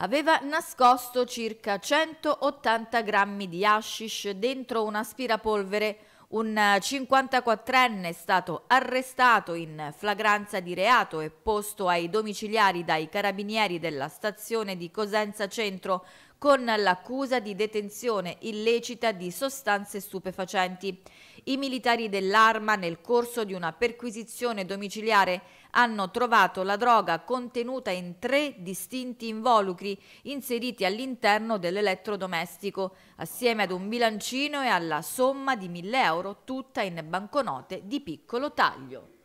Aveva nascosto circa 180 grammi di hashish dentro un aspirapolvere. Un 54enne è stato arrestato in flagranza di reato e posto ai domiciliari dai carabinieri della stazione di Cosenza Centro con l'accusa di detenzione illecita di sostanze stupefacenti. I militari dell'Arma nel corso di una perquisizione domiciliare hanno trovato la droga contenuta in tre distinti involucri inseriti all'interno dell'elettrodomestico, assieme ad un bilancino e alla somma di 1000 euro tutta in banconote di piccolo taglio.